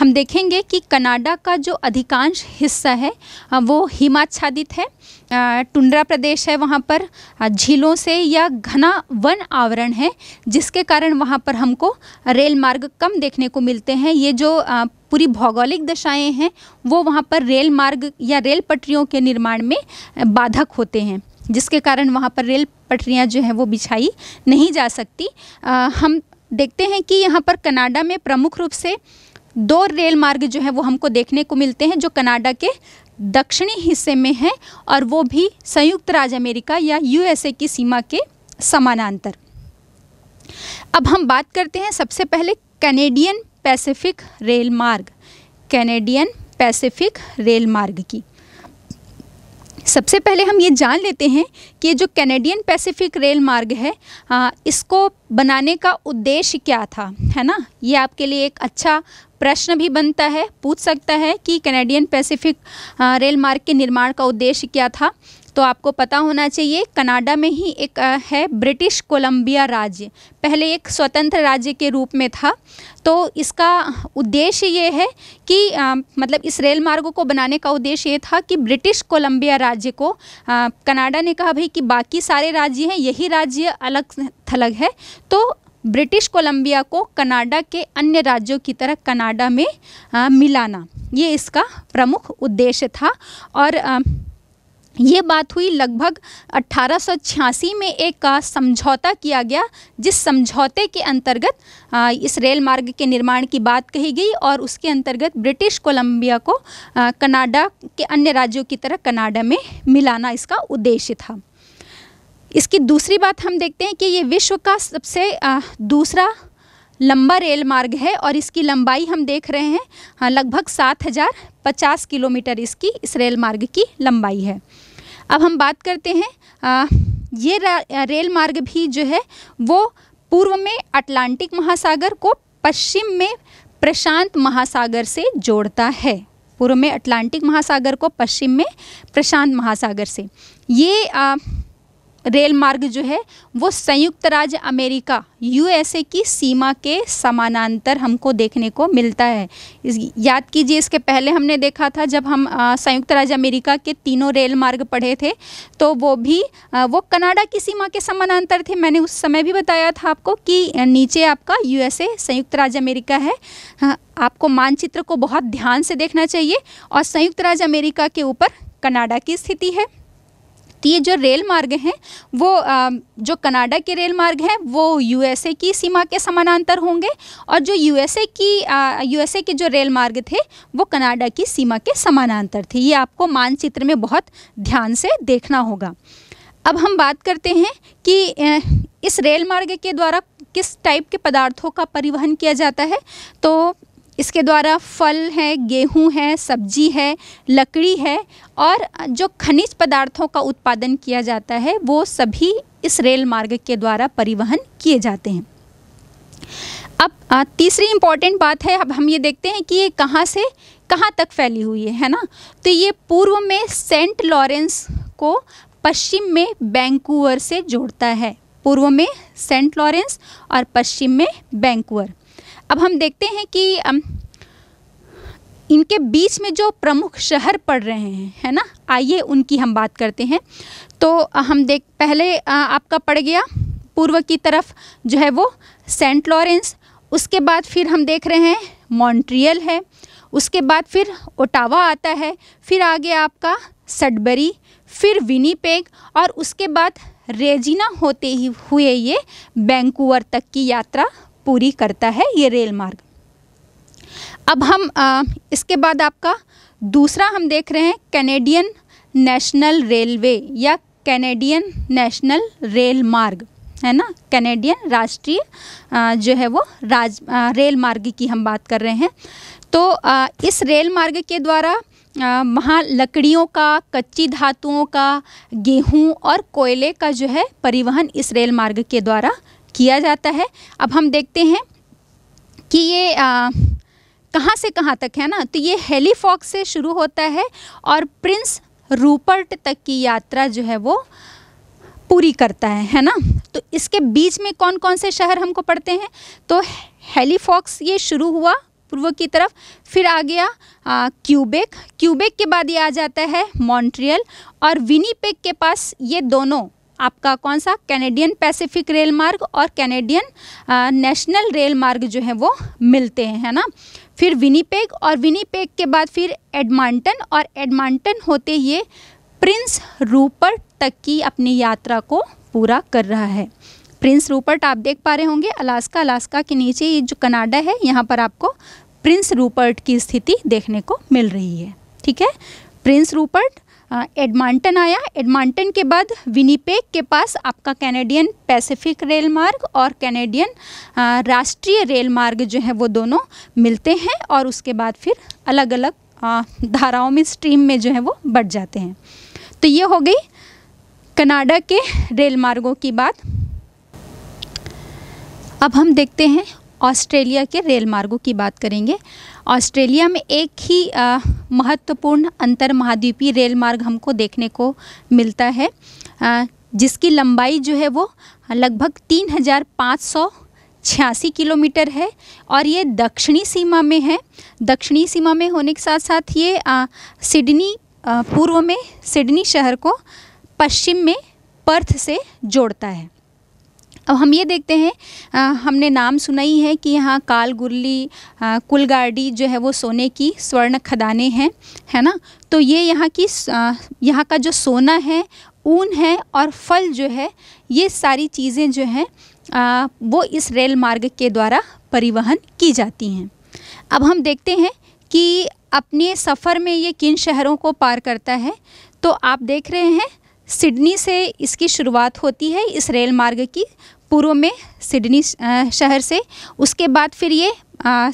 हम देखेंगे कि कनाडा का जो अधिकांश हिस्सा है वो हिमाच्छादित है टुंड्रा प्रदेश है वहाँ पर झीलों से या घना वन आवरण है जिसके कारण वहाँ पर हमको रेल मार्ग कम देखने को मिलते हैं ये जो पूरी भौगोलिक दशाएं हैं वो वहाँ पर रेल मार्ग या रेल पटरियों के निर्माण में बाधक होते हैं जिसके कारण वहाँ पर रेल पटरियाँ जो हैं वो बिछाई नहीं जा सकती आ, हम देखते हैं कि यहाँ पर कनाडा में प्रमुख रूप से दो रेल मार्ग जो है वो हमको देखने को मिलते हैं जो कनाडा के दक्षिणी हिस्से में हैं और वो भी संयुक्त राज्य अमेरिका या यूएसए की सीमा के समानांतर अब हम बात करते हैं सबसे पहले कैनेडियन पैसिफिक रेल मार्ग कैनेडियन पैसिफिक रेल मार्ग की सबसे पहले हम ये जान लेते हैं कि जो कैनेडियन पैसिफिक रेल मार्ग है आ, इसको बनाने का उद्देश्य क्या था है ना ये आपके लिए एक अच्छा प्रश्न भी बनता है पूछ सकता है कि कैनेडियन पैसिफिक रेल मार्ग के निर्माण का उद्देश्य क्या था तो आपको पता होना चाहिए कनाडा में ही एक है ब्रिटिश कोलंबिया राज्य पहले एक स्वतंत्र राज्य के रूप में था तो इसका उद्देश्य ये है कि आ, मतलब इस रेल मार्ग को बनाने का उद्देश्य ये था कि ब्रिटिश कोलंबिया राज्य को आ, कनाडा ने कहा भाई कि बाकी सारे राज्य हैं यही राज्य अलग थलग है तो ब्रिटिश कोलंबिया को कनाडा के अन्य राज्यों की तरह कनाडा में आ, मिलाना ये इसका प्रमुख उद्देश्य था और आ, ये बात हुई लगभग अट्ठारह में एक समझौता किया गया जिस समझौते के अंतर्गत इस रेल मार्ग के निर्माण की बात कही गई और उसके अंतर्गत ब्रिटिश कोलंबिया को कनाडा के अन्य राज्यों की तरह कनाडा में मिलाना इसका उद्देश्य था इसकी दूसरी बात हम देखते हैं कि ये विश्व का सबसे दूसरा लंबा रेल मार्ग है और इसकी लंबाई हम देख रहे हैं हाँ लगभग सात हज़ार पचास किलोमीटर इसकी इस रेल मार्ग की लंबाई है अब हम बात करते हैं आ, ये रेल मार्ग भी जो है वो पूर्व में अटलांटिक महासागर को पश्चिम में प्रशांत महासागर से जोड़ता है पूर्व में अटलांटिक महासागर को पश्चिम में प्रशांत महासागर से ये आ, रेल मार्ग जो है वो संयुक्त राज्य अमेरिका यूएसए की सीमा के समानांतर हमको देखने को मिलता है याद कीजिए इसके पहले हमने देखा था जब हम संयुक्त राज्य अमेरिका के तीनों रेल मार्ग पढ़े थे तो वो भी आ, वो कनाडा की सीमा के समानांतर थे मैंने उस समय भी बताया था आपको कि नीचे आपका यूएसए संयुक्त राज्य अमेरिका है आपको मानचित्र को बहुत ध्यान से देखना चाहिए और संयुक्त राज्य अमेरिका के ऊपर कनाडा की स्थिति है तो ये जो रेल मार्ग हैं वो जो कनाडा के रेल मार्ग हैं वो यूएसए की सीमा के समानांतर होंगे और जो यूएसए की यूएसए के जो रेल मार्ग थे वो कनाडा की सीमा के समानांतर थे ये आपको मानचित्र में बहुत ध्यान से देखना होगा अब हम बात करते हैं कि इस रेल मार्ग के द्वारा किस टाइप के पदार्थों का परिवहन किया जाता है तो इसके द्वारा फल है गेहूं है सब्जी है लकड़ी है और जो खनिज पदार्थों का उत्पादन किया जाता है वो सभी इस रेल मार्ग के द्वारा परिवहन किए जाते हैं अब तीसरी इम्पॉर्टेंट बात है अब हम ये देखते हैं कि ये कहाँ से कहाँ तक फैली हुई है है ना तो ये पूर्व में सेंट लॉरेंस को पश्चिम में बैंकूवर से जोड़ता है पूर्व में सेंट लॉरेंस और पश्चिम में बैंकूवर अब हम देखते हैं कि इनके बीच में जो प्रमुख शहर पड़ रहे हैं है ना आइए उनकी हम बात करते हैं तो हम देख पहले आपका पड़ गया पूर्व की तरफ जो है वो सेंट लॉरेंस उसके बाद फिर हम देख रहे हैं मॉन्ट्रियल है उसके बाद फिर ओटावा आता है फिर आगे आपका सडबरी फिर विनीपेग और उसके बाद रेजिना होते ही हुए ये बैंकूवर तक की यात्रा पूरी करता है ये रेल मार्ग अब हम आ, इसके बाद आपका दूसरा हम देख रहे हैं कैनेडियन नेशनल रेलवे या कैनेडियन नेशनल रेल मार्ग है ना कैनेडियन राष्ट्रीय जो है वो राज आ, रेल मार्ग की हम बात कर रहे हैं तो आ, इस रेल मार्ग के द्वारा वहाँ लकड़ियों का कच्ची धातुओं का गेहूं और कोयले का जो है परिवहन इस रेल मार्ग के द्वारा किया जाता है अब हम देखते हैं कि ये आ, कहाँ से कहाँ तक है ना तो ये हेलीफॉक्स से शुरू होता है और प्रिंस रूपर्ट तक की यात्रा जो है वो पूरी करता है है ना तो इसके बीच में कौन कौन से शहर हमको पढ़ते हैं तो हेलीफॉक्स ये शुरू हुआ पूर्व की तरफ फिर आ गया आ, क्यूबेक क्यूबेक के बाद ये आ जाता है मॉन्ट्रियल और विनीपेक के पास ये दोनों आपका कौन सा कैनेडियन पैसिफिक रेल मार्ग और कैनेडियन नेशनल रेल मार्ग जो है वो मिलते हैं है ना फिर विनीपेग और विनीपेग के बाद फिर एडमांटन और एडमांटन होते ये प्रिंस रूपर्ट तक की अपनी यात्रा को पूरा कर रहा है प्रिंस रूपर्ट आप देख पा रहे होंगे अलास्का अलास्का के नीचे ये जो कनाडा है यहाँ पर आपको प्रिंस रूपर्ट की स्थिति देखने को मिल रही है ठीक है प्रिंस रूपर्ट एडमांटन आया एडमांटन के बाद विनीपेग के पास आपका कैनेडियन पैसिफिक रेल मार्ग और कैनेडियन राष्ट्रीय रेल मार्ग जो है वो दोनों मिलते हैं और उसके बाद फिर अलग अलग धाराओं में स्ट्रीम में जो है वो बढ़ जाते हैं तो ये हो गई कनाडा के रेल मार्गों की बात अब हम देखते हैं ऑस्ट्रेलिया के रेल मार्गों की बात करेंगे ऑस्ट्रेलिया में एक ही महत्वपूर्ण अंतर महाद्वीपीय रेल मार्ग हमको देखने को मिलता है आ, जिसकी लंबाई जो है वो लगभग तीन हज़ार पाँच सौ छियासी किलोमीटर है और ये दक्षिणी सीमा में है दक्षिणी सीमा में होने के साथ साथ ये सिडनी पूर्व में सिडनी शहर को पश्चिम में पर्थ से जोड़ता है अब हम ये देखते हैं आ, हमने नाम सुना ही है कि यहाँ कालगुरली कुलगाड़ी जो है वो सोने की स्वर्ण खदानें हैं है ना तो ये यहाँ की यहाँ का जो सोना है ऊन है और फल जो है ये सारी चीज़ें जो हैं वो इस रेल मार्ग के द्वारा परिवहन की जाती हैं अब हम देखते हैं कि अपने सफ़र में ये किन शहरों को पार करता है तो आप देख रहे हैं सिडनी से इसकी शुरुआत होती है इस रेल मार्ग की पूर्व में सिडनी शहर से उसके बाद फिर ये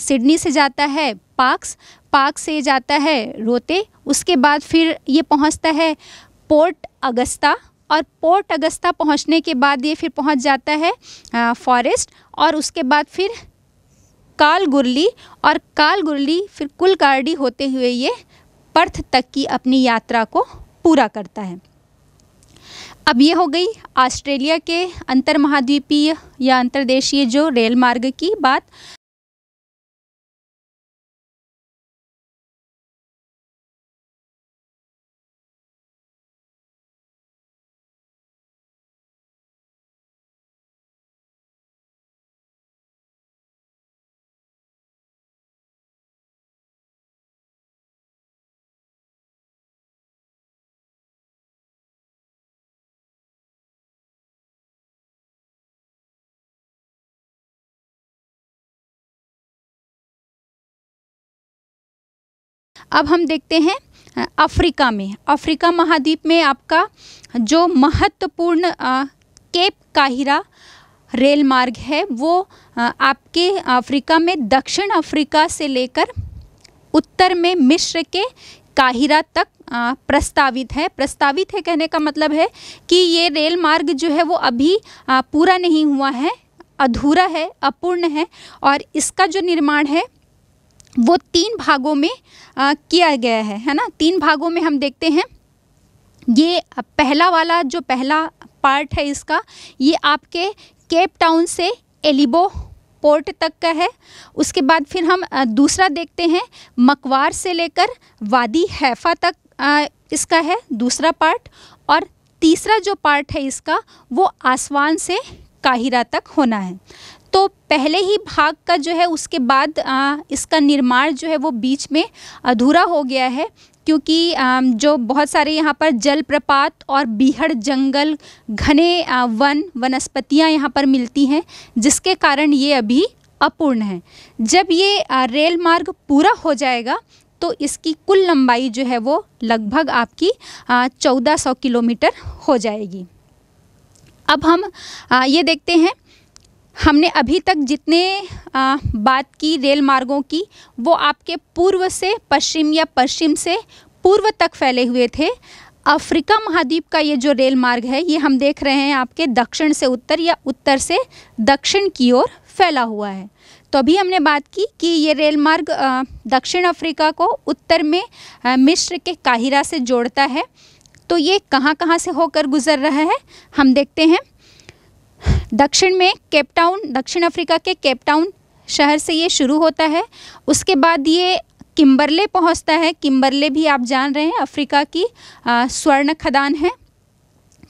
सिडनी से जाता है पार्क्स पार्क से जाता है रोते उसके बाद फिर ये पहुंचता है पोर्ट अगस्ता और पोर्ट अगस्ता पहुंचने के बाद ये फिर पहुंच जाता है फॉरेस्ट और उसके बाद फिर काल गुरली और काल गुरली फिर कुलकार्डी होते हुए ये पर्थ तक की अपनी यात्रा को पूरा करता है अब ये हो गई ऑस्ट्रेलिया के अंतर महाद्वीपीय या अंतर्देशीय जो रेल मार्ग की बात अब हम देखते हैं अफ्रीका में अफ्रीका महाद्वीप में आपका जो महत्वपूर्ण केप काहिरा रेल मार्ग है वो आपके अफ्रीका में दक्षिण अफ्रीका से लेकर उत्तर में मिस्र के काहिरा तक प्रस्तावित है प्रस्तावित है कहने का मतलब है कि ये रेल मार्ग जो है वो अभी पूरा नहीं हुआ है अधूरा है अपूर्ण है और इसका जो निर्माण है वो तीन भागों में आ, किया गया है है ना तीन भागों में हम देखते हैं ये पहला वाला जो पहला पार्ट है इसका ये आपके केप टाउन से एलिबो पोर्ट तक का है उसके बाद फिर हम दूसरा देखते हैं मकवार से लेकर वादी हैफ़ा तक आ, इसका है दूसरा पार्ट और तीसरा जो पार्ट है इसका वो आसवान से काहिरा तक होना है तो पहले ही भाग का जो है उसके बाद आ, इसका निर्माण जो है वो बीच में अधूरा हो गया है क्योंकि जो बहुत सारे यहाँ पर जलप्रपात और बीहड़ जंगल घने वन वनस्पतियाँ यहाँ पर मिलती हैं जिसके कारण ये अभी अपूर्ण है जब ये रेल मार्ग पूरा हो जाएगा तो इसकी कुल लंबाई जो है वो लगभग आपकी चौदह सौ किलोमीटर हो जाएगी अब हम ये देखते हैं हमने अभी तक जितने आ, बात की रेल मार्गों की वो आपके पूर्व से पश्चिम या पश्चिम से पूर्व तक फैले हुए थे अफ्रीका महाद्वीप का ये जो रेल मार्ग है ये हम देख रहे हैं आपके दक्षिण से उत्तर या उत्तर से दक्षिण की ओर फैला हुआ है तो अभी हमने बात की कि ये रेल मार्ग दक्षिण अफ्रीका को उत्तर में मिस्र के काहिरा से जोड़ता है तो ये कहाँ कहाँ से होकर गुजर रहा है हम देखते हैं दक्षिण में केपटाउन दक्षिण अफ्रीका के केपटाउन शहर से ये शुरू होता है उसके बाद ये किम्बरले पहुंचता है किम्बरले भी आप जान रहे हैं अफ्रीका की स्वर्ण खदान है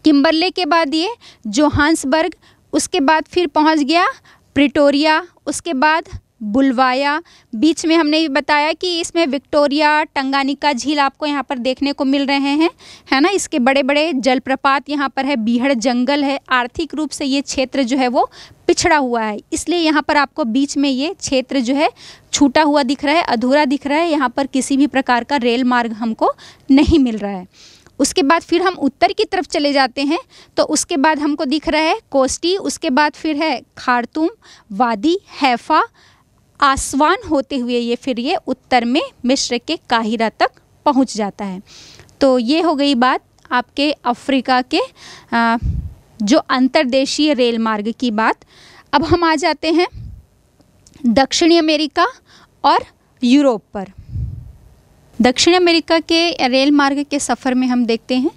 किम्बरले के बाद ये जोहान्सबर्ग उसके बाद फिर पहुंच गया प्रिटोरिया उसके बाद बुलवाया बीच में हमने बताया कि इसमें विक्टोरिया टंगानिका झील आपको यहाँ पर देखने को मिल रहे हैं है ना इसके बड़े बड़े जलप्रपात यहाँ पर है बीहड़ जंगल है आर्थिक रूप से ये क्षेत्र जो है वो पिछड़ा हुआ है इसलिए यहाँ पर आपको बीच में ये क्षेत्र जो है छूटा हुआ दिख रहा है अधूरा दिख रहा है यहाँ पर किसी भी प्रकार का रेल मार्ग हमको नहीं मिल रहा है उसके बाद फिर हम उत्तर की तरफ चले जाते हैं तो उसके बाद हमको दिख रहा है कोस्टी उसके बाद फिर है खारतूम वादी हैफ़ा आसवान होते हुए ये फिर ये उत्तर में मिस्र के काहिरा तक पहुंच जाता है तो ये हो गई बात आपके अफ्रीका के आ, जो अंतर्देशीय रेल मार्ग की बात अब हम आ जाते हैं दक्षिणी अमेरिका और यूरोप पर दक्षिण अमेरिका के रेल मार्ग के सफ़र में हम देखते हैं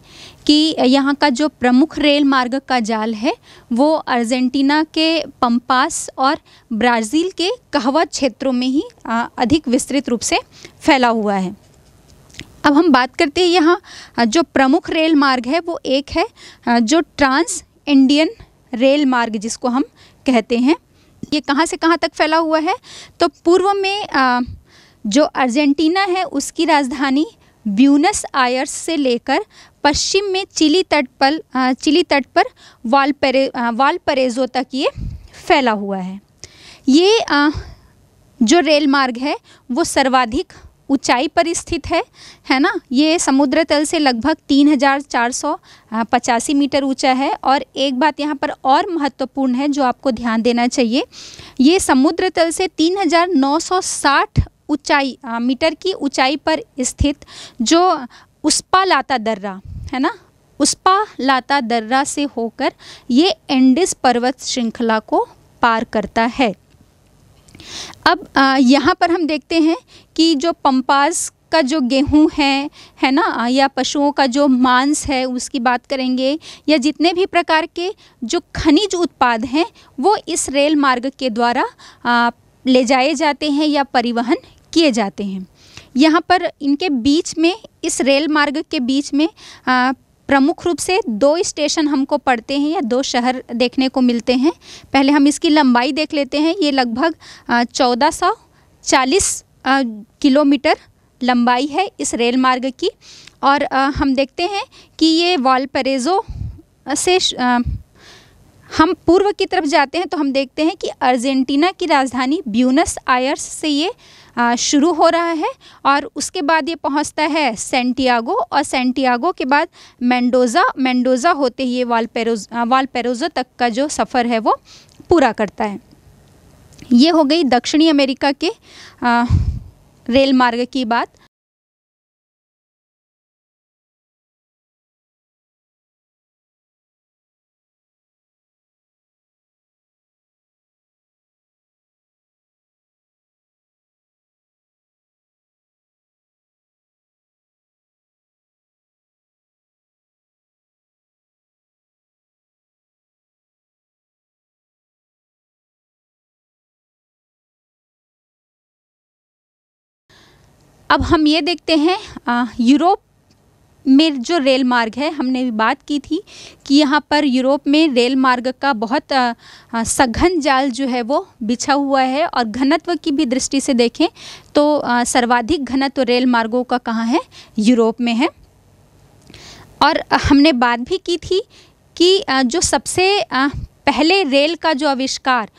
कि यहाँ का जो प्रमुख रेल मार्ग का जाल है वो अर्जेंटीना के पंपास और ब्राज़ील के कहवा क्षेत्रों में ही अधिक विस्तृत रूप से फैला हुआ है अब हम बात करते हैं यहाँ जो प्रमुख रेल मार्ग है वो एक है जो ट्रांस इंडियन रेल मार्ग जिसको हम कहते हैं ये कहाँ से कहाँ तक फैला हुआ है तो पूर्व में जो अर्जेंटीना है उसकी राजधानी ब्यूनस आयर्स से लेकर पश्चिम में चिली तट पर चिली तट पर वालपरे वालपरेजो तक ये फैला हुआ है ये आ, जो रेल मार्ग है वो सर्वाधिक ऊंचाई पर स्थित है है ना ये समुद्र तल से लगभग तीन हज़ार चार सौ पचासी मीटर ऊंचा है और एक बात यहाँ पर और महत्वपूर्ण है जो आपको ध्यान देना चाहिए ये समुद्र तल से तीन हज़ार नौ सौ साठ ऊंचाई मीटर की ऊंचाई पर स्थित जो उस्पा लाता दर्रा है ना उस्पा लाता दर्रा से होकर ये एंडिस पर्वत श्रृंखला को पार करता है अब यहाँ पर हम देखते हैं कि जो पंपास का जो गेहूं है है ना या पशुओं का जो मांस है उसकी बात करेंगे या जितने भी प्रकार के जो खनिज उत्पाद हैं वो इस रेल मार्ग के द्वारा आ, ले जाए जाते हैं या परिवहन किए जाते हैं यहाँ पर इनके बीच में इस रेल मार्ग के बीच में आ, प्रमुख रूप से दो स्टेशन हमको पड़ते हैं या दो शहर देखने को मिलते हैं पहले हम इसकी लंबाई देख लेते हैं ये लगभग चौदह सौ चालीस किलोमीटर लंबाई है इस रेल मार्ग की और आ, हम देखते हैं कि ये वालपरेजो से आ, हम पूर्व की तरफ जाते हैं तो हम देखते हैं कि अर्जेंटीना की राजधानी ब्यूनस आयर्स से ये शुरू हो रहा है और उसके बाद ये पहुंचता है सेंटियागो और सेंटियागो के बाद मेंडोज़ा मेंडोज़ा होते ही ये वालपेरोज वालपेरोज़ा तक का जो सफ़र है वो पूरा करता है ये हो गई दक्षिणी अमेरिका के आ, रेल मार्ग की बात अब हम ये देखते हैं यूरोप में जो रेल मार्ग है हमने भी बात की थी कि यहाँ पर यूरोप में रेल मार्ग का बहुत सघन जाल जो है वो बिछा हुआ है और घनत्व की भी दृष्टि से देखें तो आ, सर्वाधिक घनत्व रेल मार्गों का कहाँ है यूरोप में है और हमने बात भी की थी कि जो सबसे पहले रेल का जो आविष्कार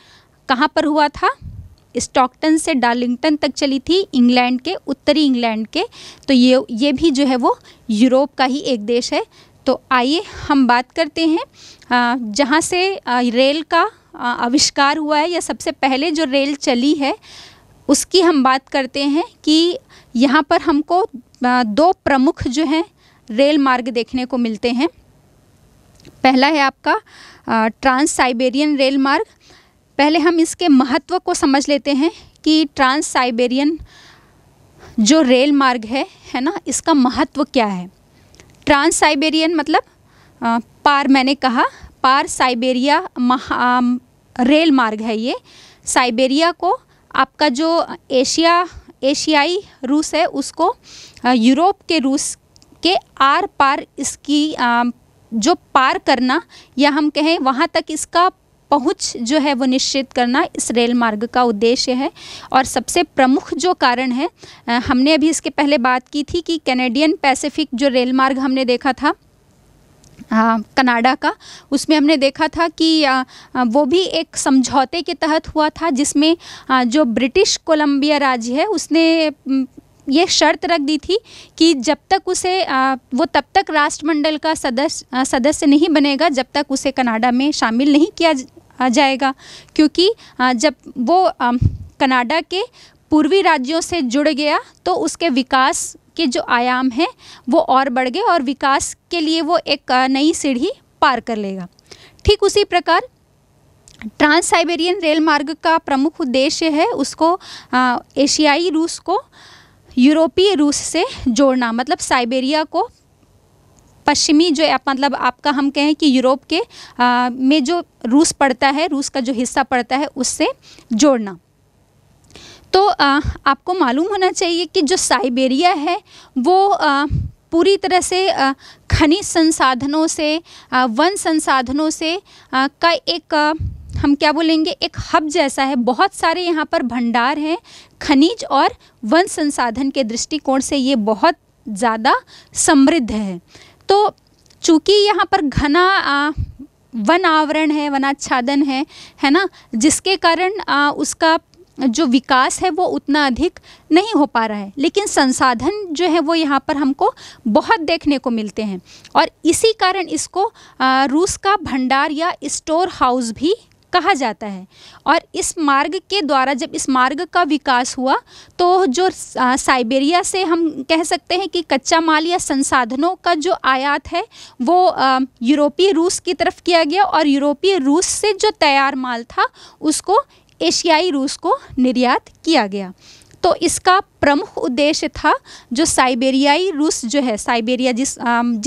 कहाँ पर हुआ था स्टॉकटन से डार्लिंगटन तक चली थी इंग्लैंड के उत्तरी इंग्लैंड के तो ये ये भी जो है वो यूरोप का ही एक देश है तो आइए हम बात करते हैं जहाँ से रेल का आविष्कार हुआ है या सबसे पहले जो रेल चली है उसकी हम बात करते हैं कि यहाँ पर हमको दो प्रमुख जो हैं रेल मार्ग देखने को मिलते हैं पहला है आपका ट्रांस साइबेरियन रेल मार्ग पहले हम इसके महत्व को समझ लेते हैं कि ट्रांस साइबेरियन जो रेल मार्ग है है ना इसका महत्व क्या है ट्रांस साइबेरियन मतलब आ, पार मैंने कहा पार साइबेरिया महा रेल मार्ग है ये साइबेरिया को आपका जो एशिया एशियाई रूस है उसको यूरोप के रूस के आर पार इसकी आ, जो पार करना या हम कहें वहाँ तक इसका पहुंच जो है वो निश्चित करना इस रेल मार्ग का उद्देश्य है और सबसे प्रमुख जो कारण है हमने अभी इसके पहले बात की थी कि कैनेडियन पैसिफिक जो रेल मार्ग हमने देखा था कनाडा का उसमें हमने देखा था कि आ, वो भी एक समझौते के तहत हुआ था जिसमें आ, जो ब्रिटिश कोलंबिया राज्य है उसने ये शर्त रख दी थी कि जब तक उसे आ, वो तब तक राष्ट्रमंडल का सदस्य सदस्य नहीं बनेगा जब तक उसे कनाडा में शामिल नहीं किया जाएगा क्योंकि जब वो कनाडा के पूर्वी राज्यों से जुड़ गया तो उसके विकास के जो आयाम हैं वो और बढ़ गए और विकास के लिए वो एक नई सीढ़ी पार कर लेगा ठीक उसी प्रकार ट्रांस साइबेरियन रेल मार्ग का प्रमुख उद्देश्य है उसको आ, एशियाई रूस को यूरोपीय रूस से जोड़ना मतलब साइबेरिया को पश्चिमी जो आप मतलब आपका हम कहें कि यूरोप के आ, में जो रूस पड़ता है रूस का जो हिस्सा पड़ता है उससे जोड़ना तो आ, आपको मालूम होना चाहिए कि जो साइबेरिया है वो आ, पूरी तरह से खनिज संसाधनों से वन संसाधनों से का एक हम क्या बोलेंगे एक हब जैसा है बहुत सारे यहाँ पर भंडार हैं खनिज और वन संसाधन के दृष्टिकोण से ये बहुत ज़्यादा समृद्ध है तो चूँकि यहाँ पर घना आ, वन आवरण है वनाच्छादन है है ना जिसके कारण आ, उसका जो विकास है वो उतना अधिक नहीं हो पा रहा है लेकिन संसाधन जो है वो यहाँ पर हमको बहुत देखने को मिलते हैं और इसी कारण इसको आ, रूस का भंडार या स्टोर हाउस भी कहा जाता है और इस मार्ग के द्वारा जब इस मार्ग का विकास हुआ तो जो साइबेरिया से हम कह सकते हैं कि कच्चा माल या संसाधनों का जो आयात है वो यूरोपीय रूस की तरफ किया गया और यूरोपीय रूस से जो तैयार माल था उसको एशियाई रूस को निर्यात किया गया तो इसका प्रमुख उद्देश्य था जो साइबेरियाई रूस जो है साइबेरिया जिस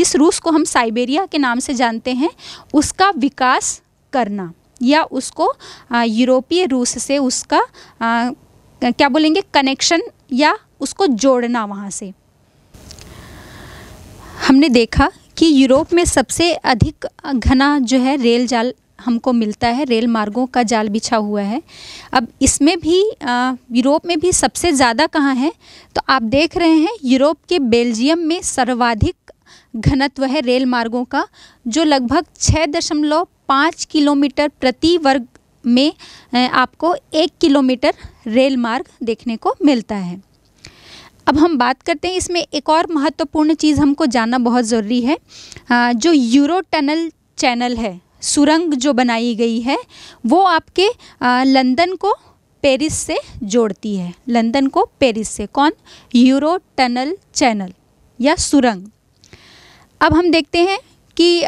जिस रूस को हम साइबेरिया के नाम से जानते हैं उसका विकास करना या उसको यूरोपीय रूस से उसका आ, क्या बोलेंगे कनेक्शन या उसको जोड़ना वहाँ से हमने देखा कि यूरोप में सबसे अधिक घना जो है रेल जाल हमको मिलता है रेल मार्गों का जाल बिछा हुआ है अब इसमें भी यूरोप में भी सबसे ज़्यादा कहाँ है तो आप देख रहे हैं यूरोप के बेल्जियम में सर्वाधिक घनत्व है रेल मार्गों का जो लगभग छः दशमलव पाँच किलोमीटर प्रति वर्ग में आपको एक किलोमीटर रेल मार्ग देखने को मिलता है अब हम बात करते हैं इसमें एक और महत्वपूर्ण चीज़ हमको जानना बहुत ज़रूरी है जो यूरो टनल चैनल है सुरंग जो बनाई गई है वो आपके लंदन को पेरिस से जोड़ती है लंदन को पेरिस से कौन यूरो टनल चैनल या सुरंग अब हम देखते हैं कि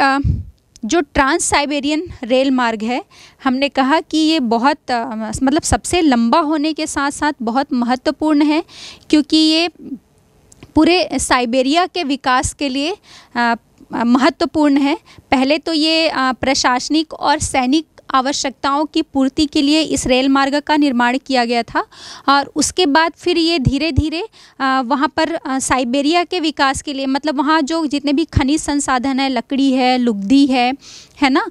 जो ट्रांस साइबेरियन रेल मार्ग है हमने कहा कि ये बहुत मतलब सबसे लंबा होने के साथ साथ बहुत महत्वपूर्ण है क्योंकि ये पूरे साइबेरिया के विकास के लिए महत्वपूर्ण है पहले तो ये प्रशासनिक और सैनिक आवश्यकताओं की पूर्ति के लिए इस रेल मार्ग का निर्माण किया गया था और उसके बाद फिर ये धीरे धीरे वहाँ पर साइबेरिया के विकास के लिए मतलब वहाँ जो जितने भी खनिज संसाधन है लकड़ी है लुगदी है है ना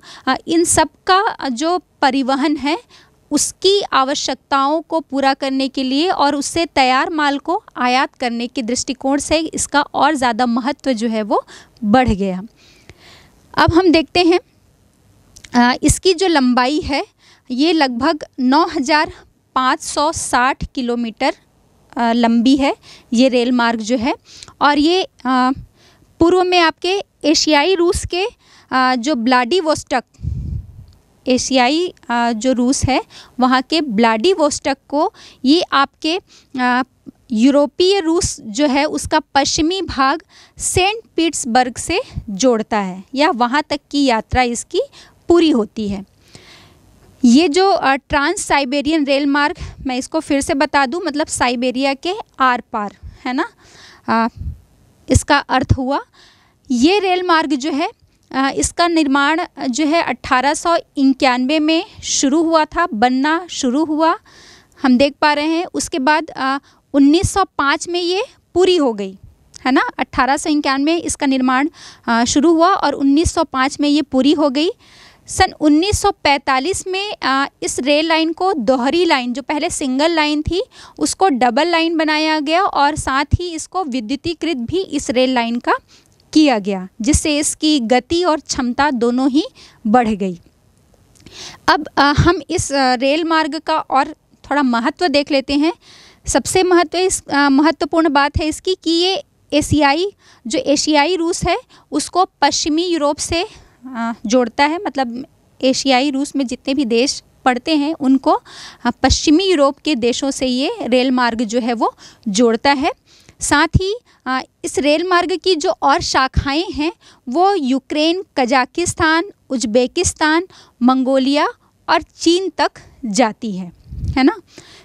इन सब का जो परिवहन है उसकी आवश्यकताओं को पूरा करने के लिए और उससे तैयार माल को आयात करने के दृष्टिकोण से इसका और ज़्यादा महत्व जो है वो बढ़ गया अब हम देखते हैं इसकी जो लंबाई है ये लगभग 9,560 किलोमीटर लंबी है ये रेल मार्ग जो है और ये पूर्व में आपके एशियाई रूस के जो ब्लाडी वोस्टक एशियाई जो रूस है वहाँ के ब्लाडी वोस्टक को ये आपके यूरोपीय रूस जो है उसका पश्चिमी भाग सेंट पीट्सबर्ग से जोड़ता है या वहाँ तक की यात्रा इसकी पूरी होती है ये जो ट्रांस साइबेरियन रेल मार्ग मैं इसको फिर से बता दूं मतलब साइबेरिया के आर पार है ना आ, इसका अर्थ हुआ ये रेल मार्ग जो है आ, इसका निर्माण जो है अट्ठारह में शुरू हुआ था बनना शुरू हुआ हम देख पा रहे हैं उसके बाद आ, 1905 में ये पूरी हो गई है ना अट्ठारह इसका निर्माण शुरू हुआ और 1905 में ये पूरी हो गई सन 1945 में आ, इस रेल लाइन को दोहरी लाइन जो पहले सिंगल लाइन थी उसको डबल लाइन बनाया गया और साथ ही इसको विद्युतीकृत भी इस रेल लाइन का किया गया जिससे इसकी गति और क्षमता दोनों ही बढ़ गई अब आ, हम इस रेल मार्ग का और थोड़ा महत्व देख लेते हैं सबसे महत्व इस महत्वपूर्ण बात है इसकी कि ये एशियाई जो एशियाई रूस है उसको पश्चिमी यूरोप से जोड़ता है मतलब एशियाई रूस में जितने भी देश पड़ते हैं उनको पश्चिमी यूरोप के देशों से ये रेल मार्ग जो है वो जोड़ता है साथ ही इस रेल मार्ग की जो और शाखाएं हैं वो यूक्रेन कजाकिस्तान उज्बेकिस्तान मंगोलिया और चीन तक जाती है है ना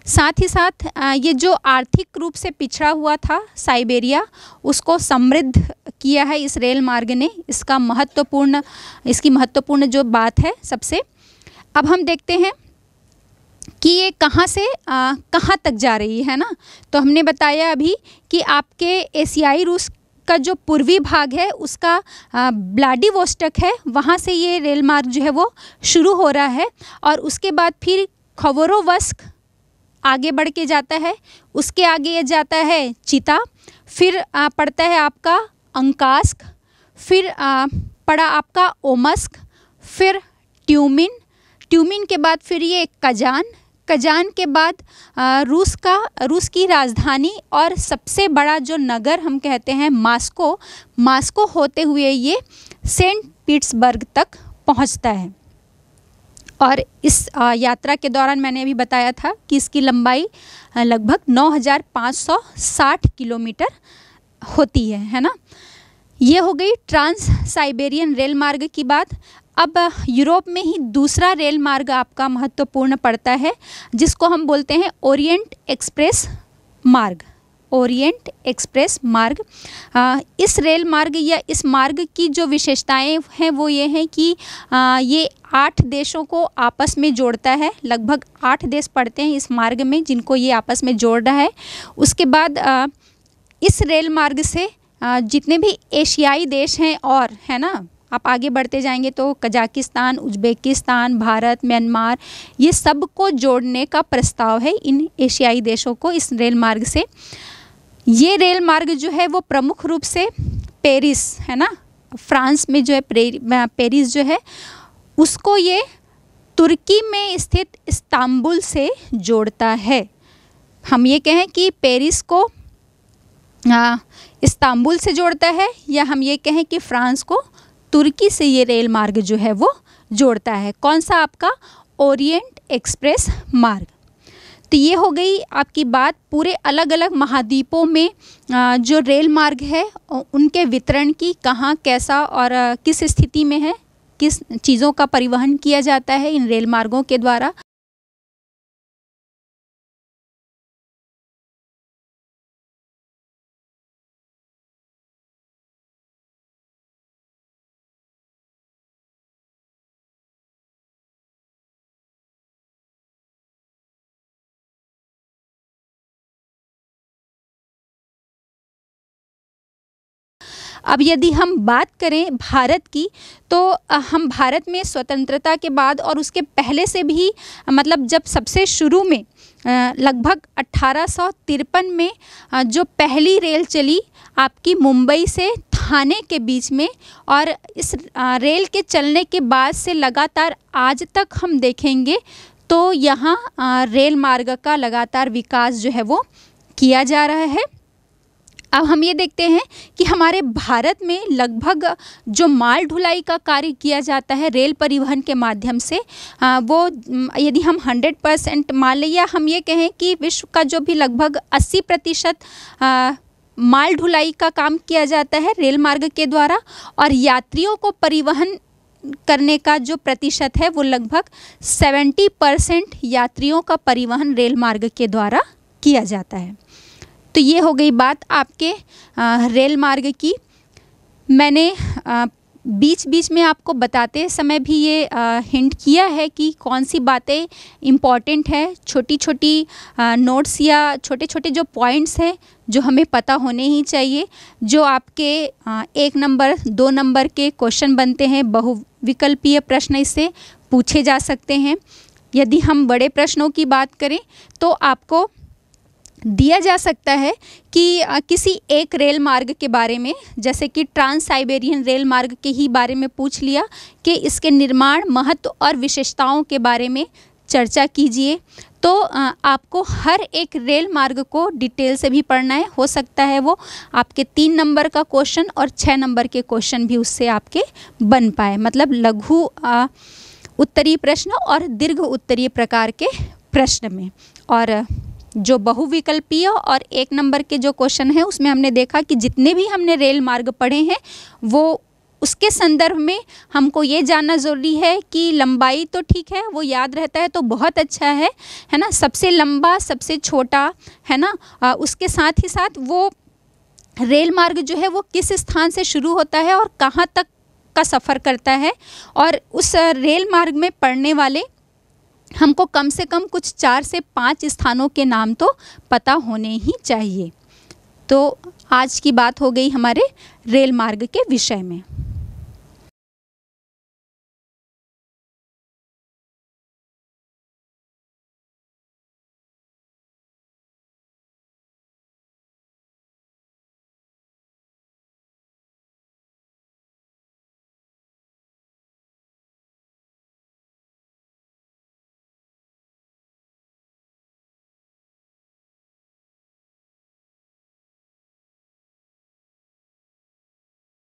साथ ही साथ ये जो आर्थिक रूप से पिछड़ा हुआ था साइबेरिया उसको समृद्ध किया है इस रेल मार्ग ने इसका महत्वपूर्ण इसकी महत्वपूर्ण जो बात है सबसे अब हम देखते हैं कि ये कहाँ से कहाँ तक जा रही है ना तो हमने बताया अभी कि आपके एशियाई रूस का जो पूर्वी भाग है उसका वोस्टक है वहाँ से ये रेल मार्ग जो है वो शुरू हो रहा है और उसके बाद फिर खबरोवस्क आगे बढ़ के जाता है उसके आगे ये जाता है चिता फिर पड़ता है आपका अंकास्क फिर आ, पड़ा आपका ओमस्क फिर ट्यूमिन ट्यूमिन के बाद फिर ये कजान कजान के बाद आ, रूस का रूस की राजधानी और सबसे बड़ा जो नगर हम कहते हैं मास्को मास्को होते हुए ये सेंट पीट्सबर्ग तक पहुंचता है और इस आ, यात्रा के दौरान मैंने अभी बताया था कि इसकी लंबाई लगभग 9,560 किलोमीटर होती है है ना ये हो गई ट्रांस साइबेरियन रेल मार्ग की बात अब यूरोप में ही दूसरा रेल मार्ग आपका महत्वपूर्ण पड़ता है जिसको हम बोलते हैं ओरिएंट एक्सप्रेस मार्ग ओरिएंट एक्सप्रेस मार्ग आ, इस रेल मार्ग या इस मार्ग की जो विशेषताएं हैं वो ये हैं कि आ, ये आठ देशों को आपस में जोड़ता है लगभग आठ देश पड़ते हैं इस मार्ग में जिनको ये आपस में जोड़ रहा है उसके बाद आ, इस रेल मार्ग से जितने भी एशियाई देश हैं और है ना आप आगे बढ़ते जाएंगे तो कजाकिस्तान उज्बेकिस्तान भारत म्यांमार ये सब को जोड़ने का प्रस्ताव है इन एशियाई देशों को इस रेल मार्ग से ये रेल मार्ग जो है वो प्रमुख रूप से पेरिस है ना फ्रांस में जो है पेरिस जो है उसको ये तुर्की में स्थित इस्तांबुल से जोड़ता है हम ये कहें कि पेरिस को इस्तांबुल से जोड़ता है या हम ये कहें कि फ्रांस को तुर्की से ये रेल मार्ग जो है वो जोड़ता है कौन सा आपका ओरिएंट एक्सप्रेस मार्ग तो ये हो गई आपकी बात पूरे अलग अलग महाद्वीपों में जो रेल मार्ग है उनके वितरण की कहाँ कैसा और किस स्थिति में है किस चीज़ों का परिवहन किया जाता है इन रेल मार्गों के द्वारा अब यदि हम बात करें भारत की तो हम भारत में स्वतंत्रता के बाद और उसके पहले से भी मतलब जब सबसे शुरू में लगभग अट्ठारह में जो पहली रेल चली आपकी मुंबई से थाने के बीच में और इस रेल के चलने के बाद से लगातार आज तक हम देखेंगे तो यहाँ रेल मार्ग का लगातार विकास जो है वो किया जा रहा है अब हम ये देखते हैं कि हमारे भारत में लगभग जो माल ढुलाई का कार्य किया जाता है रेल परिवहन के माध्यम से आ, वो यदि हम 100 परसेंट मान या हम ये कहें कि विश्व का जो भी लगभग 80 प्रतिशत माल ढुलाई का काम किया जाता है रेल मार्ग के द्वारा और यात्रियों को परिवहन करने का जो प्रतिशत है वो लगभग 70 परसेंट यात्रियों का परिवहन रेल मार्ग के द्वारा किया जाता है तो ये हो गई बात आपके रेल मार्ग की मैंने बीच बीच में आपको बताते समय भी ये हिंट किया है कि कौन सी बातें इम्पॉर्टेंट है छोटी छोटी नोट्स या छोटे छोटे जो पॉइंट्स हैं जो हमें पता होने ही चाहिए जो आपके एक नंबर दो नंबर के क्वेश्चन बनते हैं बहुविकल्पीय प्रश्न इससे पूछे जा सकते हैं यदि हम बड़े प्रश्नों की बात करें तो आपको दिया जा सकता है कि किसी एक रेल मार्ग के बारे में जैसे कि ट्रांस साइबेरियन रेल मार्ग के ही बारे में पूछ लिया कि इसके निर्माण महत्व और विशेषताओं के बारे में चर्चा कीजिए तो आपको हर एक रेल मार्ग को डिटेल से भी पढ़ना है हो सकता है वो आपके तीन नंबर का क्वेश्चन और छः नंबर के क्वेश्चन भी उससे आपके बन पाए मतलब लघु उत्तरीय प्रश्न और दीर्घ उत्तरीय प्रकार के प्रश्न में और जो बहुविकल्पीय और एक नंबर के जो क्वेश्चन हैं उसमें हमने देखा कि जितने भी हमने रेल मार्ग पढ़े हैं वो उसके संदर्भ में हमको ये जानना ज़रूरी है कि लंबाई तो ठीक है वो याद रहता है तो बहुत अच्छा है है ना सबसे लंबा सबसे छोटा है ना आ, उसके साथ ही साथ वो रेल मार्ग जो है वो किस स्थान से शुरू होता है और कहाँ तक का सफ़र करता है और उस रेल मार्ग में पढ़ने वाले हमको कम से कम कुछ चार से पाँच स्थानों के नाम तो पता होने ही चाहिए तो आज की बात हो गई हमारे रेल मार्ग के विषय में